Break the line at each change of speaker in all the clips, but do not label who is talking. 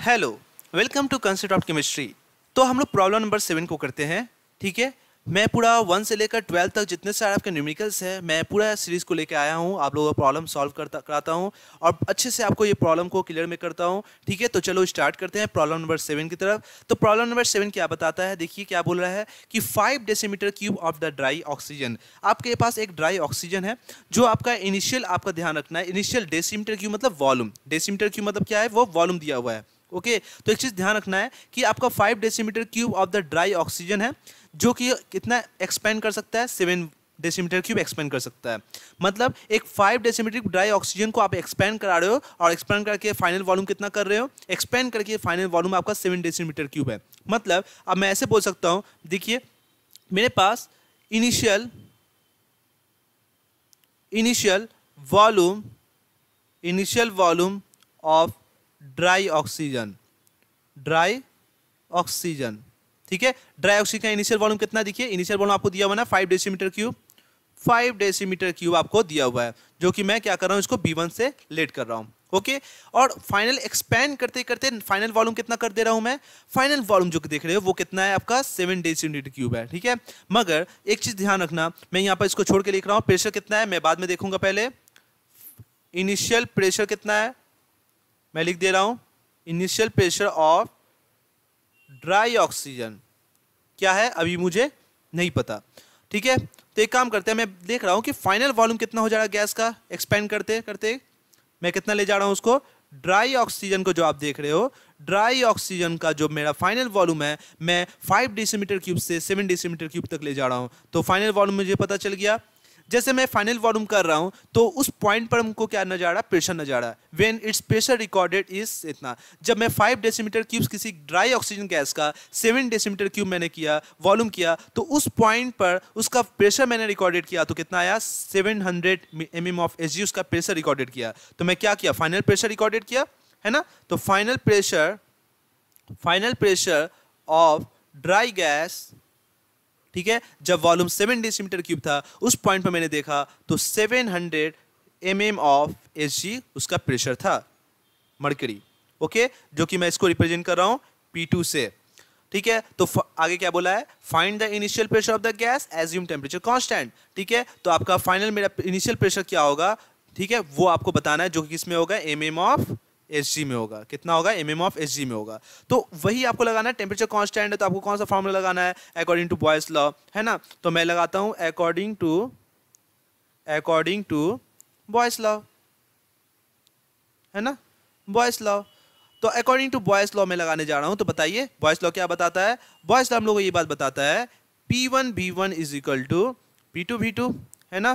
Hello welcome to concept of chemistry तो हम लोग प्रॉब्लम नंबर सेवन को करते हैं ठीक है मैं पूरा वन से लेकर ट्वेल्व तक जितने सारे आपके न्यूमिकल्स है मैं पूरा सीरीज़ को लेकर आया हूँ आप लोगों का प्रॉब्लम सॉल्व करता कराता हूँ और अच्छे से आपको ये प्रॉब्लम को क्लियर में करता हूँ ठीक है तो चलो स्टार्ट करते हैं प्रॉब्लम नंबर सेवन की तरफ तो प्रॉब्लम नंबर सेवन क्या बताता है देखिए क्या बोल रहा है कि five decimetre cube of the dry oxygen आपके पास एक ड्राई ऑक्सीजन है जो आपका इनिशियल आपका ध्यान रखना है इनिशियल डेसीमीटर क्यूब मतलब वॉल्यूम डेसीमीटर क्यूब मतलब क्या है वो वॉल्यूम दिया हुआ है ओके तो एक चीज़ ध्यान रखना है कि आपका five decimetre cube of the dry oxygen है जो कि कितना एक्सपेंड कर सकता है सेवन डेसीमीटर क्यूब एक्सपेंड कर सकता है मतलब एक फाइव डेसीमीटर ड्राई ऑक्सीजन को आप एक्सपेंड करा रहे हो और एक्सपेंड करके फाइनल वॉल्यूम कितना कर रहे हो एक्सपेंड करके फाइनल वॉल्यूम आपका सेवन डेसीमीटर क्यूब है मतलब अब मैं ऐसे बोल सकता हूँ देखिए मेरे पास initial initial volume initial volume of dry oxygen dry oxygen ठीक है ड्राई ऑक्सीजन का इनिशियल वॉल्यूम कितना देखिए इनिशियल वॉल्यूम आपको दिया हुआ ना five decimetre cube five decimetre cube आपको दिया हुआ है जो कि मैं क्या कर रहा हूँ इसको बी वन से लेट कर रहा हूँ ओके okay? और फाइनल एक्सपेंड करते करते फाइनल वॉल्यूम कितना कर दे रहा हूं मैं फाइनल वॉल्यूम जो देख रहे हो वो कितना है आपका सेवन डेसीमीटर क्यूब है ठीक है मगर एक चीज़ ध्यान रखना मैं यहां पर इसको छोड़ के लिख रहा हूं प्रेशर कितना है मैं बाद में देखूंगा पहले इनिशियल प्रेशर कितना है मैं लिख दे रहा हूँ initial pressure of dry oxygen क्या है अभी मुझे नहीं पता ठीक है तो एक काम करते हैं मैं देख रहा हूँ कि फाइनल वॉल्यूम कितना हो जा रहा है गैस का एक्सपेंड करते करते मैं कितना ले जा रहा हूँ उसको ड्राई ऑक्सीजन को जो आप देख रहे हो ड्राई ऑक्सीजन का जो मेरा फाइनल वॉल्यूम है मैं फाइव डेसीमीटर क्यूब से सेवन डेसीमीटर क्यूब तक ले जा रहा हूँ तो फाइनल वॉल्यूम मुझे पता चल गया जैसे मैं फाइनल वॉल्यूम कर रहा हूँ तो उस पॉइंट पर हमको क्या नज़ारा प्रेशर नज़ारा when it's pressure recorded is इतना जब मैं फाइव डेसीमीटर क्यूब्स किसी ड्राई ऑक्सीजन गैस का सेवन डेसीमीटर क्यूब मैंने किया वॉल्यूम किया तो उस पॉइंट पर उसका प्रेशर मैंने रिकॉर्डेड किया तो कितना आया seven hundred M M of H G उसका प्रेशर रिकॉर्डेड किया तो मैं क्या किया फाइनल प्रेशर रिकॉर्डेड किया है ना तो final pressure final pressure of dry gas ठीक है जब वॉल्यूम सेवन डेसीमीटर क्यूब था उस पॉइंट पर मैंने देखा तो seven hundred M M of H G उसका प्रेशर था मरकरी ओके जो कि मैं इसको रिप्रेजेंट कर रहा हूँ पी टू से ठीक है तो आगे क्या बोला है find the initial pressure of the gas assume temperature constant ठीक है तो आपका फाइनल मेरा इनिशियल प्रेशर क्या होगा ठीक है वो आपको बताना है जो कि किसमें होगा एम एम ऑफ एस में होगा कितना होगा एम एम ऑफ एस में होगा तो वही आपको लगाना है टेम्परेचर कॉन्स्टेंट है तो आपको कौन सा फॉर्मूला लगाना है अकॉर्डिंग टू बॉयस लॉ है ना तो मैं लगाता हूँ according to according to Boyle's law है ना बॉयस लॉ तो अकॉर्डिंग टू बॉयस लॉ में लगाने जा रहा हूँ तो बताइए बॉयस लॉ क्या बताता है बॉयस लॉ हम लोग को ये बात बताता है P one B one is equal to P two B two है ना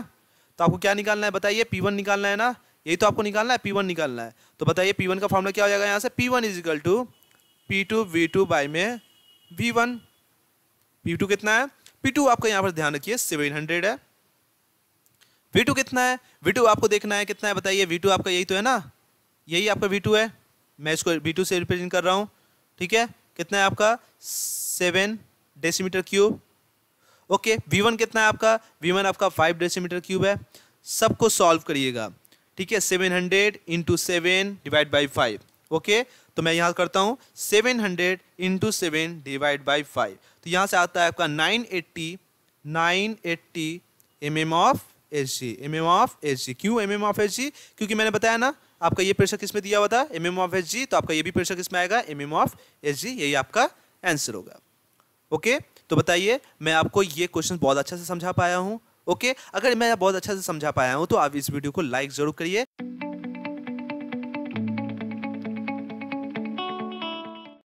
तो आपको क्या निकालना है बताइए पी वन निकालना है ना यही तो आपको निकालना है पी वन निकालना है तो बताइए पी वन का फॉर्मूला क्या हो जाएगा यहाँ से P one is equal to P two V two by में वी वन पी टू कितना है पी टू आपका यहाँ पर ध्यान रखिए सेवन हंड्रेड है वी टू कितना है वी टू आपको देखना है कितना है बताइए वी टू आपका यही तो है ना यही आपका वी टू है मैं इसको वी टू से रिप्रेजेंट कर रहा हूँ ठीक है कितना है आपका seven decimetre cube okay V one कितना है आपका वी वन आपका फाइव डेसीमीटर क्यूब है सबको सॉल्व करिएगा ठीक है seven hundred into seven divide by five okay तो मैं यहाँ करता हूँ seven hundred into seven divide by five तो यहाँ से आता है आपका nine eighty nine eighty M M of H G M M of H G क्यों एम एम ऑफ एच जी क्योंकि मैंने बताया ना आपका ये प्रेशर किस में दिया हुआ था M M of H G तो आपका ये भी प्रेशर किस में आएगा M M of H G यही आपका आंसर होगा ओके तो बताइए मैं आपको ये क्वेश्चन बहुत अच्छा से समझा पाया हूँ ओके अगर मैं बहुत अच्छा से समझा पाया हूँ तो आप इस वीडियो को लाइक ज़रूर करिए